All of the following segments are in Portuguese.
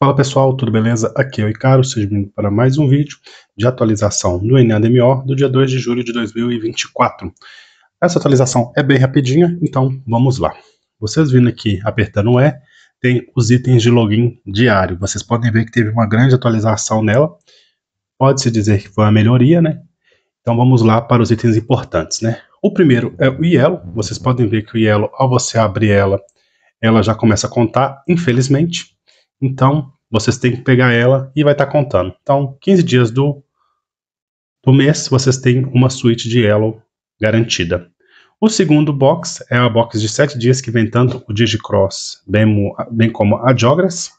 Fala pessoal, tudo beleza? Aqui é o Icaro, sejam bem-vindos para mais um vídeo de atualização do NADMO do dia 2 de julho de 2024. Essa atualização é bem rapidinha, então vamos lá. Vocês vindo aqui apertando E, tem os itens de login diário. Vocês podem ver que teve uma grande atualização nela. Pode-se dizer que foi uma melhoria, né? Então vamos lá para os itens importantes, né? O primeiro é o Yellow. Vocês podem ver que o Yellow, ao você abrir ela, ela já começa a contar, infelizmente. Então, vocês têm que pegar ela e vai estar tá contando. Então, 15 dias do, do mês, vocês têm uma suíte de Yellow garantida. O segundo box é a box de 7 dias que vem tanto o Digicross bem, bem como a Jogras.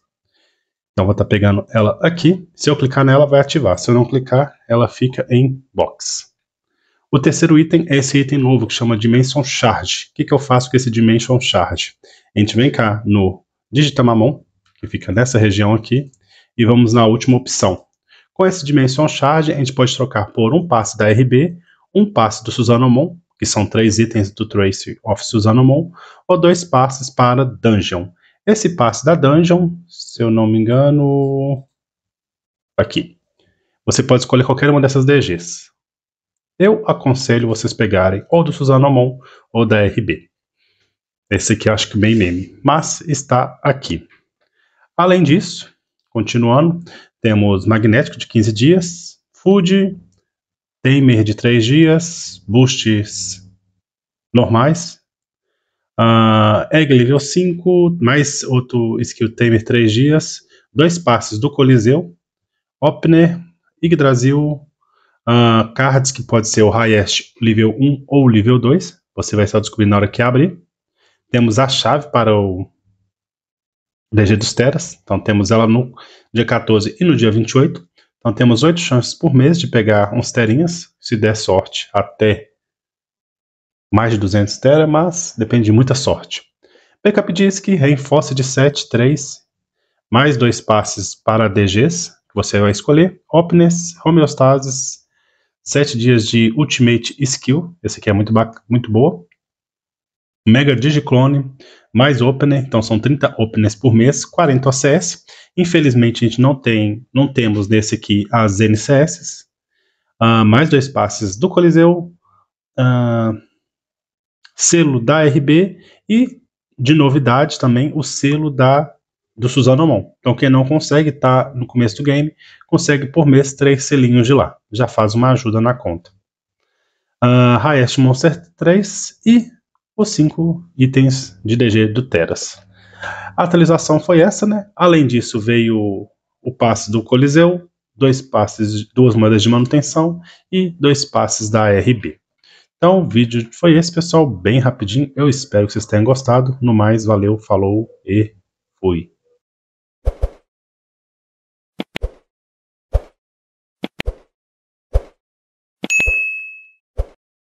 Então vou estar tá pegando ela aqui. Se eu clicar nela, vai ativar. Se eu não clicar, ela fica em box. O terceiro item é esse item novo que chama Dimension Charge. O que, que eu faço com esse Dimension Charge? A gente vem cá no Digitamamon, que fica nessa região aqui, e vamos na última opção. Com esse Dimension charge, a gente pode trocar por um passe da RB, um passe do Susanomon, que são três itens do Trace of Susanomon, ou dois passes para Dungeon. Esse passe da Dungeon, se eu não me engano, tá aqui. Você pode escolher qualquer uma dessas DGs. Eu aconselho vocês pegarem ou do Susanomon ou da RB. Esse aqui eu acho que é bem meme, mas está aqui. Além disso, continuando, temos magnético de 15 dias, food, tamer de 3 dias, boosts normais, uh, egg level 5, mais outro skill tamer 3 dias, dois passes do Coliseu, Opner, Yggdrasil, uh, cards que pode ser o highest level 1 ou level 2, você vai só descobrir na hora que abrir. Temos a chave para o DG dos Teras. Então temos ela no dia 14 e no dia 28. Então temos oito chances por mês de pegar uns terinhas, se der sorte, até mais de 200 tera, mas depende de muita sorte. Backup disk, reinforce de 7, 3, mais dois passes para DGs, que você vai escolher, Openness, Homeostasis, 7 dias de Ultimate Skill, esse aqui é muito, muito boa, Mega Digiclone, mais opener, então são 30 openers por mês, 40 OCS. Infelizmente a gente não tem, não temos nesse aqui as NCS. Uh, ah, mais dois passes do Coliseu, uh, selo da RB e, de novidade também, o selo da do Suzano Mon. Então quem não consegue, tá no começo do game, consegue por mês três selinhos de lá. Já faz uma ajuda na conta. Uh, Highest Monster 3 e os cinco itens de DG do Teras. A atualização foi essa, né? Além disso, veio o passe do Coliseu, dois passes, duas moedas de manutenção e dois passes da RB. Então, o vídeo foi esse, pessoal, bem rapidinho. Eu espero que vocês tenham gostado. No mais, valeu, falou e fui.